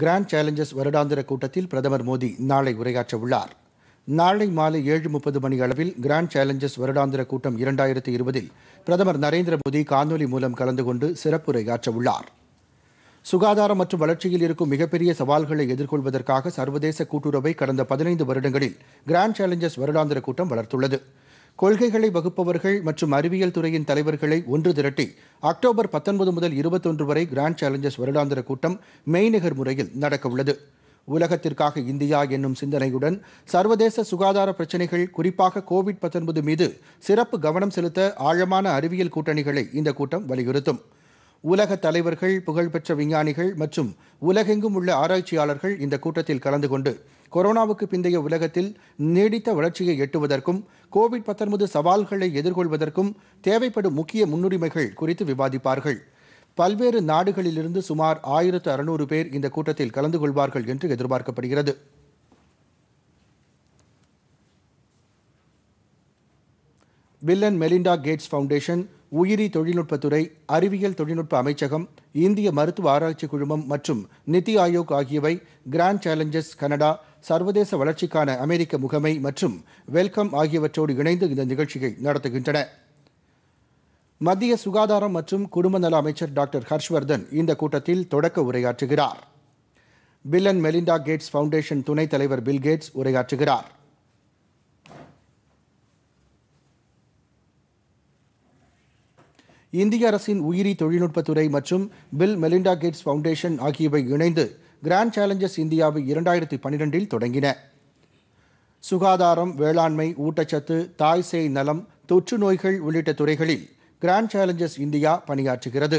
grand challenges வருடாந்திர கூட்டத்தில் பிரதமர் மோடி நாளை உரையாற்ற உள்ளார் நாளை மாலை ஏழு முப்பது மணி அளவில் கிராண்ட் சேலஞ்சஸ் வருடாந்திர கூட்டம் இரண்டாயிரத்தி இருபதில் பிரதமர் நரேந்திர மோடி காணொலி மூலம் கலந்து கொண்டு சிறப்புரையாற்ற உள்ளார் சுகாதாரம் மற்றும் வளர்ச்சியில் இருக்கும் மிகப்பெரிய சவால்களை எதிர்கொள்வதற்காக சர்வதேச கூட்டுறவை கடந்த பதினைந்து வருடங்களில் கிராண்ட் சேலஞ்சஸ் வருடாந்திர கூட்டம் வளர்த்துள்ளது கொள்கைகளை வகுப்பவர்கள் மற்றும் அறிவியல் துறையின் தலைவர்களை ஒன்று திரட்டி அக்டோபர் பத்தொன்பது முதல் இருபத்தொன்று வரை கிராண்ட் சேலஞ்சஸ் வருடாந்திர கூட்டம் மெய்நிகர் முறையில் நடக்கவுள்ளது உலகத்திற்காக இந்தியா என்னும் சிந்தனையுடன் சர்வதேச சுகாதார பிரச்சினைகள் குறிப்பாக கோவிட் பத்தொன்பது மீது சிறப்பு கவனம் செலுத்த ஆழமான அறிவியல் கூட்டணிகளை இந்த கூட்டம் வலியுறுத்தும் உலக தலைவர்கள் புகழ்பெற்ற விஞ்ஞானிகள் மற்றும் உலகெங்கும் உள்ள ஆராய்ச்சியாளர்கள் இந்த கூட்டத்தில் கலந்து கொண்டு கொரோனாவுக்கு பிந்தைய உலகத்தில் நீடித்த வளர்ச்சியை எட்டுவதற்கும் கோவிட் பத்தொன்பது சவால்களை எதிர்கொள்வதற்கும் தேவைப்படும் முக்கிய முன்னுரிமைகள் குறித்து விவாதிப்பார்கள் பல்வேறு நாடுகளிலிருந்து சுமார் ஆயிரத்து அறுநூறு பேர் இந்த கூட்டத்தில் கலந்து கொள்வார்கள் என்று எதிர்பார்க்கப்படுகிறது Bill and Melinda Gates Foundation உயிரி தொழில்நுட்பத்துறை அறிவியல் தொழில்நுட்ப அமைச்சகம் இந்திய மருத்துவ ஆராய்ச்சி குழுமம் மற்றும் நித்தி ஆயோக் ஆகியவை கிராண்ட் சேலஞ்சஸ் கனடா சர்வதேச வளர்ச்சிக்கான அமெரிக்க முகமை மற்றும் வெல்கம் ஆகியவற்றோடு இணைந்து இந்த நிகழ்ச்சியை நடத்துகின்றன மத்திய சுகாதாரம் மற்றும் குடும்ப நல அமைச்சர் டாக்டர் ஹர்ஷ்வர்தன் இந்த கூட்டத்தில் தொடக்க உரையாற்றுகிறார் Bill and Melinda Gates Foundation துணைத் தலைவர் பில் கேட்ஸ் உரையாற்றுகிறார் இந்திய அரசின் உயிரி தொழில்நுட்பத்துறை மற்றும் பில் மெலிண்டா கேட்ஸ் ஃபவுண்டேஷன் ஆகியவை இணைந்து கிராண்ட் சேலஞ்சஸ் இந்தியாவை இரண்டாயிரத்தி பன்னிரெண்டில் தொடங்கின சுகாதாரம் வேளாண்மை ஊட்டச்சத்து தாய் சேய் நலம் தொற்று நோய்கள் உள்ளிட்ட துறைகளில் கிராண்ட் சேலஞ்சஸ் இந்தியா பணியாற்றுகிறது